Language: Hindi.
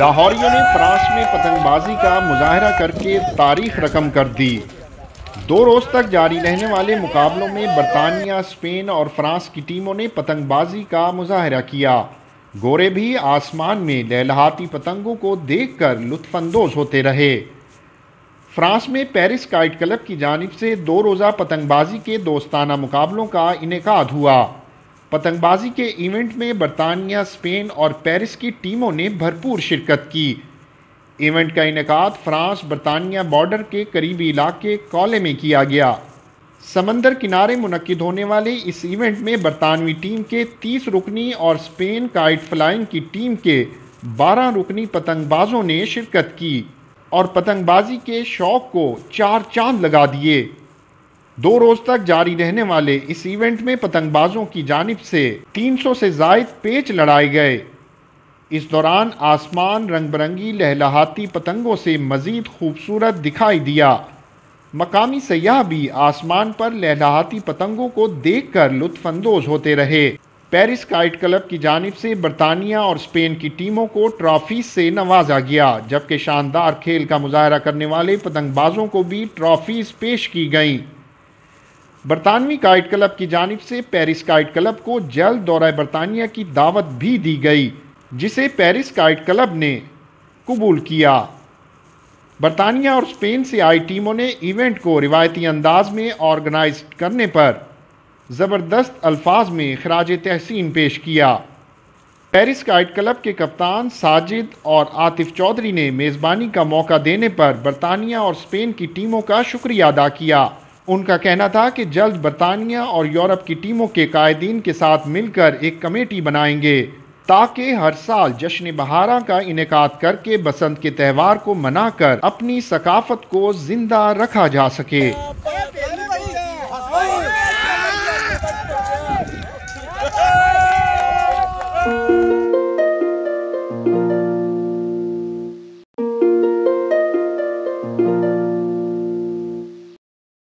लाहौरियों ने फ्रांस में पतंगबाजी का मुजाहरा करके तारीख रकम कर दी दो रोज़ तक जारी रहने वाले मुकाबलों में बरतानिया स्पेन और फ्रांस की टीमों ने पतंगबाजी का मुजाहरा किया गोरे भी आसमान में लहलहाती पतंगों को देखकर लुत्फानंदोज होते रहे फ्रांस में पेरिस काइट क्लब की जानब से दो रोज़ा पतंगबाजी के दोस्ताना मुकाबलों का इनका हुआ पतंगबाजी के इवेंट में बरतानिया स्पेन और पेरिस की टीमों ने भरपूर शिरकत की इवेंट का इनका फ्रांस बरतानिया बॉर्डर के करीबी इलाके कॉले में किया गया समंदर किनारे मुनद होने वाले इस इवेंट में बरतानवी टीम के 30 रुकनी और स्पेन काइट फ्लाइंग की टीम के 12 रुकनी पतंगबाजों ने शिरकत की और पतंगबाजी के शौक को चार चांद लगा दिए दो रोज तक जारी रहने वाले इस इवेंट में पतंगबाजों की जानब से 300 से जायद पेच लड़ाए गए इस दौरान आसमान रंग बिरंगी लहलाहाती पतंगों से मज़ीद खूबसूरत दिखाई दिया मकामी सयाह भी आसमान पर लहलाहाती पतंगों को देख कर लुफानंदोज होते रहे पेरिस काइट क्लब की जानब से बरतानिया और स्पेन की टीमों को ट्रॉफी से नवाजा गया जबकि शानदार खेल का मुजाहरा करने वाले पतंगबाजों को भी ट्रॉफीज़ पेश की गईं बरतानवी काइट क्लब की जानब से पेरिस काइट क्लब को जल्द दौरा बरतानिया की दावत भी दी गई जिसे पेरिस काइट क्लब ने कबूल किया बरतानिया और स्पेन से आई टीमों ने इवेंट को रिवायती अंदाज में ऑर्गेनाइज करने पर ज़बरदस्त अल्फाज में खराज तहसीन पेश किया पेरिस काइट क्लब के कप्तान साजिद और आतिफ चौधरी ने मेज़बानी का मौका देने पर बरतानिया और स्पेन की टीमों का शुक्रिया अदा किया उनका कहना था कि जल्द बरतानिया और यूरोप की टीमों के कायदीन के साथ मिलकर एक कमेटी बनाएंगे ताकि हर साल जश्न बहारा का इनका करके बसंत के त्यौहार को मनाकर अपनी सकाफत को जिंदा रखा जा सके